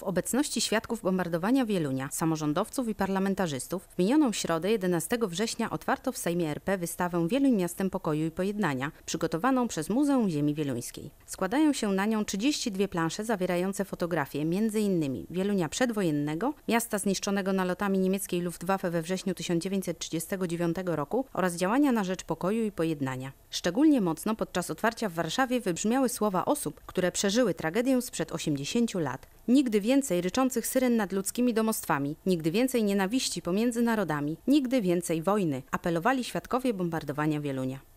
W obecności świadków bombardowania Wielunia, samorządowców i parlamentarzystów w minioną środę 11 września otwarto w Sejmie RP wystawę Wieluń Miastem Pokoju i Pojednania, przygotowaną przez Muzeum Ziemi Wieluńskiej. Składają się na nią 32 plansze zawierające fotografie m.in. Wielunia przedwojennego, miasta zniszczonego nalotami niemieckiej Luftwaffe we wrześniu 1939 roku oraz działania na rzecz pokoju i pojednania. Szczególnie mocno podczas otwarcia w Warszawie wybrzmiały słowa osób, które przeżyły tragedię sprzed 80 lat. Nigdy więcej ryczących syren nad ludzkimi domostwami, nigdy więcej nienawiści pomiędzy narodami, nigdy więcej wojny, apelowali świadkowie bombardowania Wielunia.